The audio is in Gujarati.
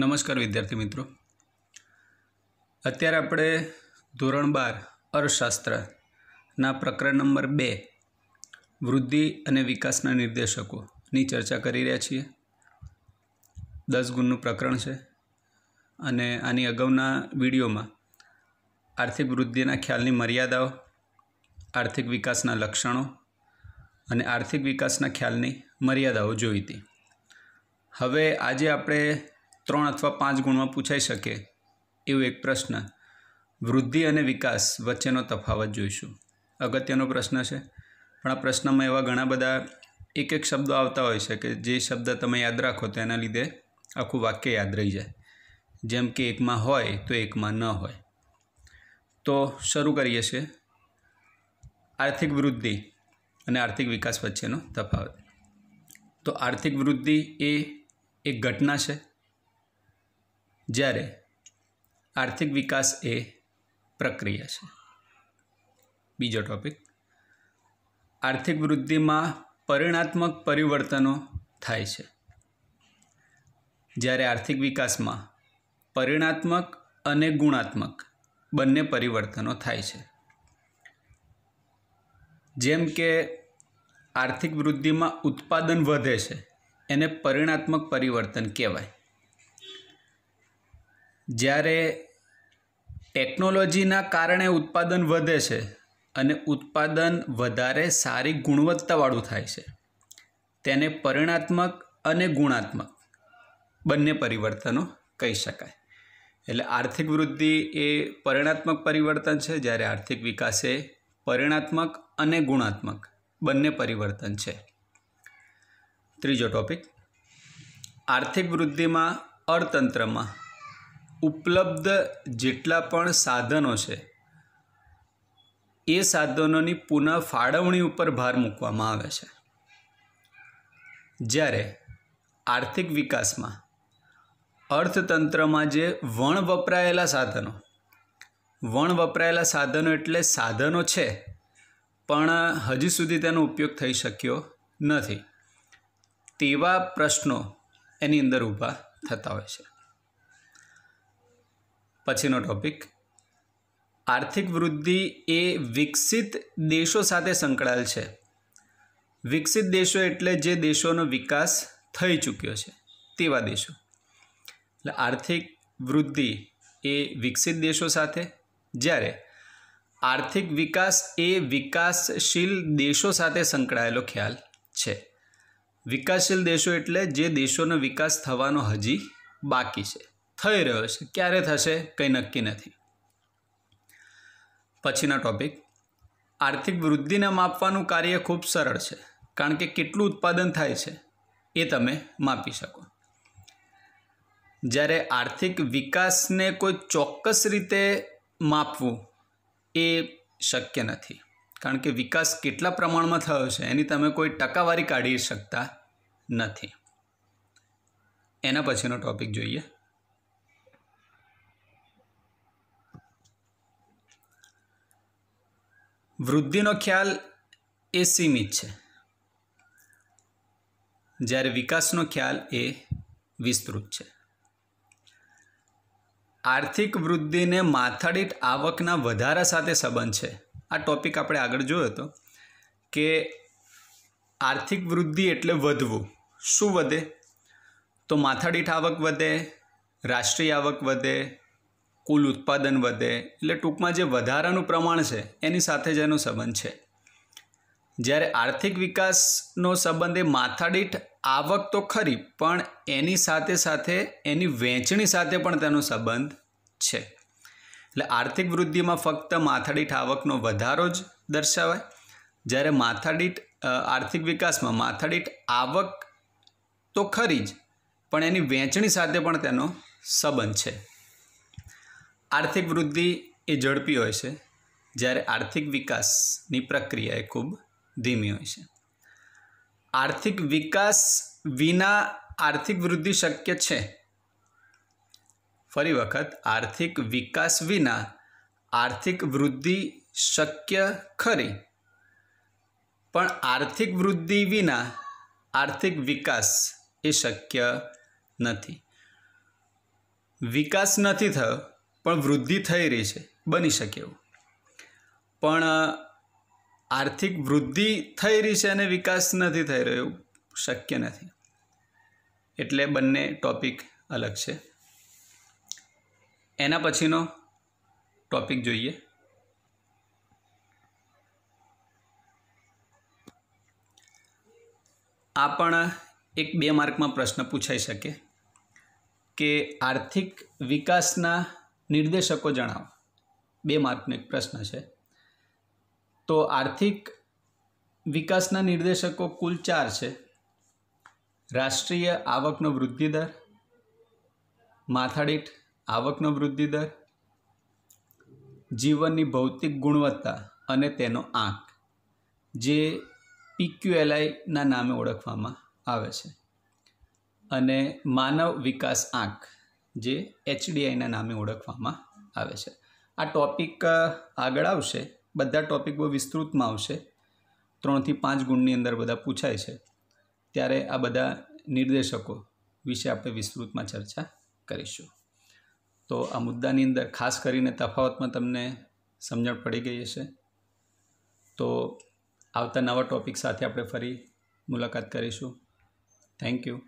નમસ્કાર વિદ્યાર્થી મિત્રો અત્યારે આપણે ધોરણ બાર અર્થશાસ્ત્રના પ્રકરણ નંબર બે વૃદ્ધિ અને વિકાસના નિર્દેશકોની ચર્ચા કરી રહ્યા છીએ દસ ગુણનું પ્રકરણ છે અને આની અગાઉના વિડીયોમાં આર્થિક વૃદ્ધિના ખ્યાલની મર્યાદાઓ આર્થિક વિકાસના લક્ષણો અને આર્થિક વિકાસના ખ્યાલની મર્યાદાઓ જોઈ હતી હવે આજે આપણે ત્રણ અથવા પાંચ ગુણમાં પૂછાઈ શકે એવું એક પ્રશ્ન વૃદ્ધિ અને વિકાસ વચ્ચેનો તફાવત જોઈશું અગત્યનો પ્રશ્ન છે પણ આ પ્રશ્નમાં એવા ઘણા બધા એક એક શબ્દો આવતા હોય છે કે જે શબ્દ તમે યાદ રાખો તેના લીધે આખું વાક્ય યાદ રહી જાય જેમ કે એકમાં હોય તો એકમાં ન હોય તો શરૂ કરીએ છીએ આર્થિક વૃદ્ધિ અને આર્થિક વિકાસ વચ્ચેનો તફાવત તો આર્થિક વૃદ્ધિ એ એક ઘટના છે જ્યારે આર્થિક વિકાસ એ પ્રક્રિયા છે બીજો ટૉપિક આર્થિક વૃદ્ધિમાં પરિણાત્મક પરિવર્તનો થાય છે જ્યારે આર્થિક વિકાસમાં પરિણાત્મક અને ગુણાત્મક બંને પરિવર્તનો થાય છે જેમ કે આર્થિક વૃદ્ધિમાં ઉત્પાદન વધે છે એને પરિણાત્મક પરિવર્તન કહેવાય જ્યારે ટેકનોલોજીના કારણે ઉત્પાદન વધે છે અને ઉત્પાદન વધારે સારી ગુણવત્તાવાળું થાય છે તેને પરિણાત્મક અને ગુણાત્મક બંને પરિવર્તનો કહી શકાય એટલે આર્થિક વૃદ્ધિ એ પરિણાત્મક પરિવર્તન છે જ્યારે આર્થિક વિકાસ એ પરિણાત્મક અને ગુણાત્મક બંને પરિવર્તન છે ત્રીજો ટોપિક આર્થિક વૃદ્ધિમાં અર્થતંત્રમાં ઉપલબ્ધ જેટલા પણ સાધનો છે એ સાધનોની પુનઃ ફાળવણી ઉપર ભાર મૂકવામાં આવે છે જ્યારે આર્થિક વિકાસમાં અર્થતંત્રમાં જે વણ વપરાયેલા સાધનો વણ વપરાયેલા સાધનો એટલે સાધનો છે પણ હજી સુધી તેનો ઉપયોગ થઈ શક્યો નથી તેવા પ્રશ્નો એની અંદર ઊભા થતા હોય છે પછીનો ટોપિક આર્થિક વૃદ્ધિ એ વિકસિત દેશો સાથે સંકળાયેલ છે વિકસિત દેશો એટલે જે દેશોનો વિકાસ થઈ ચૂક્યો છે તેવા દેશો એટલે આર્થિક વૃદ્ધિ એ વિકસિત દેશો સાથે જ્યારે આર્થિક વિકાસ એ વિકાસશીલ દેશો સાથે સંકળાયેલો ખ્યાલ છે વિકાસશીલ દેશો એટલે જે દેશોનો વિકાસ થવાનો હજી બાકી છે થઈ રહ્યો છે ક્યારે થશે કંઈ નક્કી નથી પછીના ટોપિક આર્થિક વૃદ્ધિને માપવાનું કાર્ય ખૂબ સરળ છે કારણ કે કેટલું ઉત્પાદન થાય છે એ તમે માપી શકો જ્યારે આર્થિક વિકાસને કોઈ ચોક્કસ રીતે માપવું એ શક્ય નથી કારણ કે વિકાસ કેટલા પ્રમાણમાં થયો છે એની તમે કોઈ ટકાવારી કાઢી શકતા નથી એના પછીનો ટોપિક જોઈએ વૃદ્ધિનો ખ્યાલ એ સીમિત છે જ્યારે વિકાસનો ખ્યાલ એ વિસ્તૃત છે આર્થિક વૃદ્ધિને માથાડીત આવકના વધારા સાથે સંબંધ છે આ ટોપિક આપણે આગળ જોયો હતો કે આર્થિક વૃદ્ધિ એટલે વધવું શું વધે તો માથાડીઠ આવક વધે રાષ્ટ્રીય આવક વધે કુલ ઉત્પાદન વધે એટલે ટૂંકમાં જે વધારાનું પ્રમાણ છે એની સાથે જ એનો સંબંધ છે જ્યારે આર્થિક વિકાસનો સંબંધ એ માથાદીઠ આવક તો ખરી પણ એની સાથે સાથે એની વહેંચણી સાથે પણ તેનો સંબંધ છે એટલે આર્થિક વૃદ્ધિમાં ફક્ત માથાદીઠ આવકનો વધારો જ દર્શાવાય જ્યારે માથાદીઠ આર્થિક વિકાસમાં માથાદીઠ આવક તો ખરી જ પણ એની વહેંચણી સાથે પણ તેનો સંબંધ છે આર્થિક વૃદ્ધિ એ ઝડપી હોય છે જ્યારે આર્થિક વિકાસની પ્રક્રિયા એ ખૂબ ધીમી હોય છે આર્થિક વિકાસ વિના આર્થિક વૃદ્ધિ શક્ય છે ફરી વખત આર્થિક વિકાસ વિના આર્થિક વૃદ્ધિ શક્ય ખરી પણ આર્થિક વૃદ્ધિ વિના આર્થિક વિકાસ એ શક્ય નથી વિકાસ નથી થયો પણ વૃદ્ધિ થઈ રહી છે બની શકે એવું પણ આર્થિક વૃદ્ધિ થઈ રહી છે અને વિકાસ નથી થઈ રહ્યો શક્ય નથી એટલે બંને ટૉપિક અલગ છે એના પછીનો ટૉપિક જોઈએ આ પણ એક બે માર્કમાં પ્રશ્ન પૂછાઈ શકે કે આર્થિક વિકાસના નિર્દેશકો જણાવો બે માર્કનો એક પ્રશ્ન છે તો આર્થિક વિકાસના નિર્દેશકો કુલ ચાર છે રાષ્ટ્રીય આવકનો વૃદ્ધિ દર માથાડીઠ આવકનો વૃદ્ધિ દર જીવનની ભૌતિક ગુણવત્તા અને તેનો આંક જે પીક્યુએલઆઈના નામે ઓળખવામાં આવે છે અને માનવ વિકાસ આંક જે એચડીઆઈના નામે ઓળખવામાં આવે છે આ ટૉપિક આગળ આવશે બધા ટૉપિક બહુ વિસ્તૃતમાં આવશે ત્રણથી પાંચ ગુણની અંદર બધા પૂછાય છે ત્યારે આ બધા નિર્દેશકો વિશે આપણે વિસ્તૃતમાં ચર્ચા કરીશું તો આ મુદ્દાની અંદર ખાસ કરીને તફાવતમાં તમને સમજણ પડી ગઈ હશે તો આવતા નવા ટૉપિક સાથે આપણે ફરી મુલાકાત કરીશું થેન્ક યુ